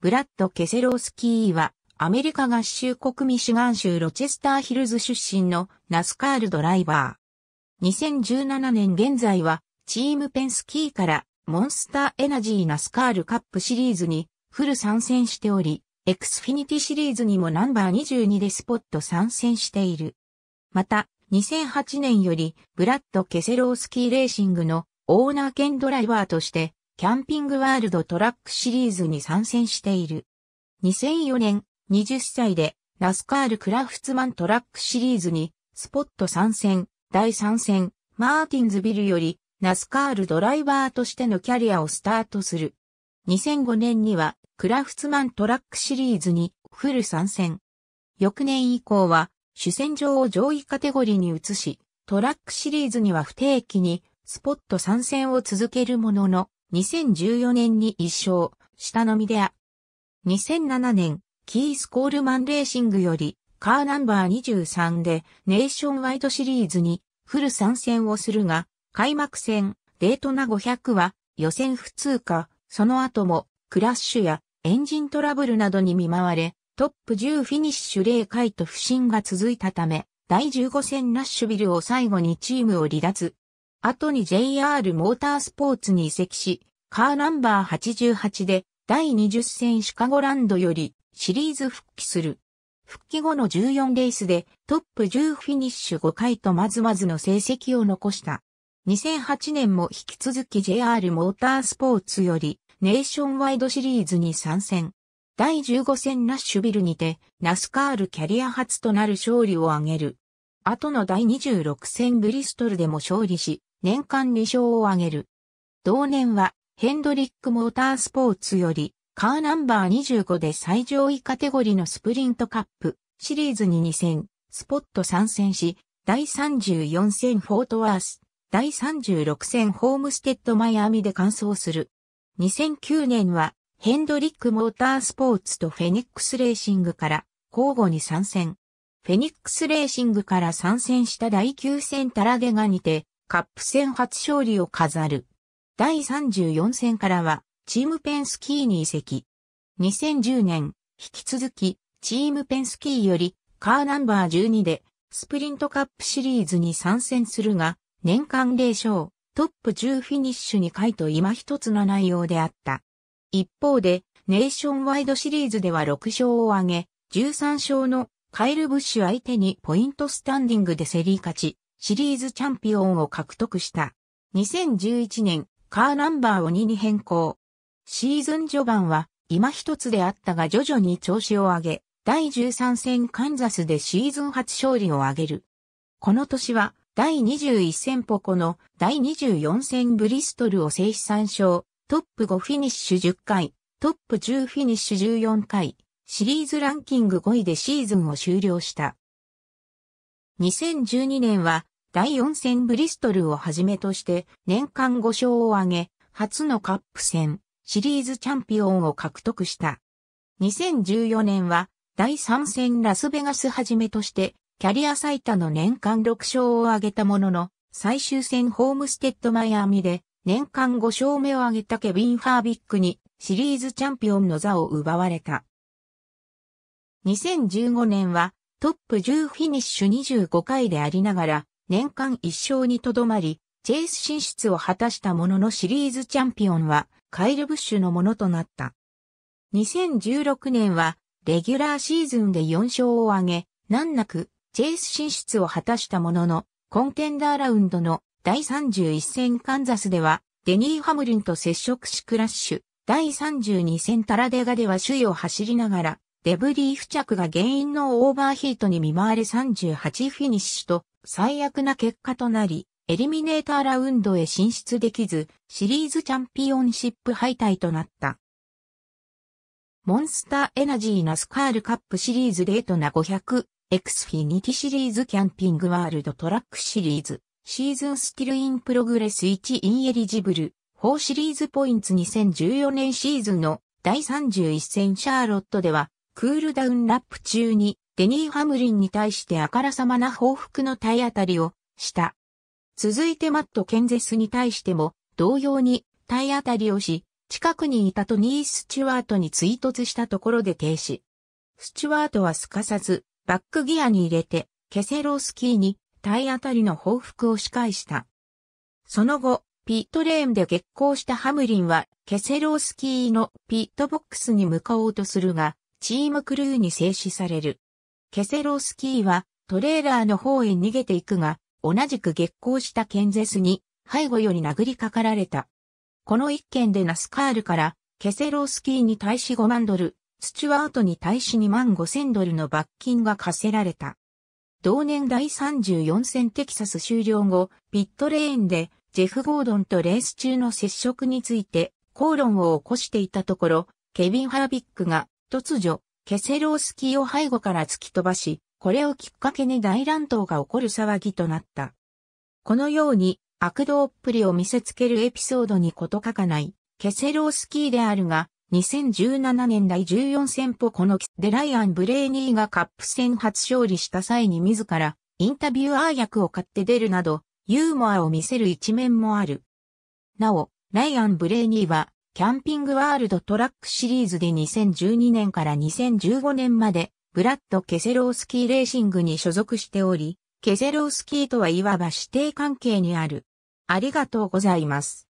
ブラッド・ケセロースキーは、アメリカ合衆国ミシガン州ロチェスターヒルズ出身のナスカールドライバー。2017年現在は、チームペンスキーからモンスターエナジーナスカールカップシリーズにフル参戦しており、エクスフィニティシリーズにもナンバー22でスポット参戦している。また、2008年よりブラッド・ケセロースキーレーシングのオーナー兼ドライバーとしてキャンピングワールドトラックシリーズに参戦している。2004年、20歳で、ナスカール・クラフツマントラックシリーズに、スポット参戦、第3戦、マーティンズビルより、ナスカールドライバーとしてのキャリアをスタートする。2005年には、クラフツマントラックシリーズに、フル参戦。翌年以降は、主戦場を上位カテゴリーに移し、トラックシリーズには不定期に、スポット参戦を続けるものの、2014年に一勝、下のみであ。2007年、キース・コールマン・レーシングより、カーナンバー23でネーションワイドシリーズにフル参戦をするが、開幕戦、デートナ500は予選不通過、その後もクラッシュやエンジントラブルなどに見舞われ、トップ10フィニッシュ0回と不振が続いたため、第15戦ナッシュビルを最後にチームを離脱、後に JR モータースポーツに移籍し、カーナンバー88で第20戦シカゴランドよりシリーズ復帰する。復帰後の14レースでトップ10フィニッシュ5回とまずまずの成績を残した。2008年も引き続き JR モータースポーツよりネーションワイドシリーズに参戦。第15戦ラッシュビルにてナスカールキャリア初となる勝利を挙げる。後の第26戦ブリストルでも勝利し、年間2勝を挙げる。同年は、ヘンドリックモータースポーツより、カーナンバー25で最上位カテゴリのスプリントカップ、シリーズに2戦、スポット参戦し、第34戦フォートワース、第36戦ホームステッドマイアミで完走する。2009年は、ヘンドリックモータースポーツとフェニックスレーシングから交互に参戦。フェニックスレーシングから参戦した第9戦タラデガにて、カップ戦初勝利を飾る。第34戦からは、チームペンスキーに移籍。2010年、引き続き、チームペンスキーより、カーナンバー12で、スプリントカップシリーズに参戦するが、年間0勝、トップ10フィニッシュに回と今一つの内容であった。一方で、ネーションワイドシリーズでは6勝を挙げ、13勝のカイル・ブッシュ相手にポイントスタンディングで競り勝ち、シリーズチャンピオンを獲得した。2011年、カーナンバーを2に変更。シーズン序盤は、今一つであったが徐々に調子を上げ、第13戦カンザスでシーズン初勝利を挙げる。この年は、第21戦ポコの第24戦ブリストルを制し3勝、トップ5フィニッシュ10回、トップ10フィニッシュ14回、シリーズランキング5位でシーズンを終了した。2012年は第4戦ブリストルをはじめとして年間5勝を挙げ、初のカップ戦、シリーズチャンピオンを獲得した。2014年は第3戦ラスベガスはじめとしてキャリア最多の年間6勝を挙げたものの、最終戦ホームステッドマイアミで年間5勝目を挙げたケビン・ハービックにシリーズチャンピオンの座を奪われた。2015年はトップ10フィニッシュ25回でありながら、年間1勝にとどまり、チェイス進出を果たしたもののシリーズチャンピオンは、カイル・ブッシュのものとなった。2016年は、レギュラーシーズンで4勝を挙げ、難なく、チェイス進出を果たしたものの、コンテンダーラウンドの第31戦カンザスでは、デニー・ハムリンと接触しクラッシュ、第32戦タラデガでは首位を走りながら、デブリー付着が原因のオーバーヒートに見舞われ38フィニッシュと最悪な結果となり、エリミネーターラウンドへ進出できず、シリーズチャンピオンシップ敗退となった。モンスターエナジーナスカールカップシリーズデートナ500、エクスフィニティシリーズキャンピングワールドトラックシリーズ、シーズンスキルインプログレス1インエリジブル、4シリーズポインツ2014年シーズンの第31戦シャーロットでは、クールダウンラップ中にデニー・ハムリンに対してあからさまな報復の体当たりをした。続いてマット・ケンゼスに対しても同様に体当たりをし、近くにいたトニー・スチュワートに追突したところで停止。スチュワートはすかさずバックギアに入れてケセロースキーに体当たりの報復を仕返した。その後、ピットレーンで激行したハムリンはケセロースキーのピットボックスに向かおうとするが、チームクルーに制止される。ケセロースキーはトレーラーの方へ逃げていくが、同じく激光したケンゼスに背後より殴りかかられた。この一件でナスカールからケセロースキーに対し5万ドル、スチュワートに対し2万5千ドルの罰金が課せられた。同年第34戦テキサス終了後、ピットレーンでジェフ・ゴードンとレース中の接触について口論を起こしていたところ、ケビン・ハービックが突如、ケセロースキーを背後から突き飛ばし、これをきっかけに大乱闘が起こる騒ぎとなった。このように、悪道っぷりを見せつけるエピソードに事欠かない、ケセロースキーであるが、2017年第14戦歩このデライアン・ブレーニーがカップ戦初勝利した際に自らインタビューアー役を買って出るなどユーモアを見せる一面もある。なお、ライアン・ブレーニーはキャンピングワールドトラックシリーズで2012年から2015年まで、ブラッド・ケセロースキーレーシングに所属しており、ケセロースキーとはいわば指定関係にある。ありがとうございます。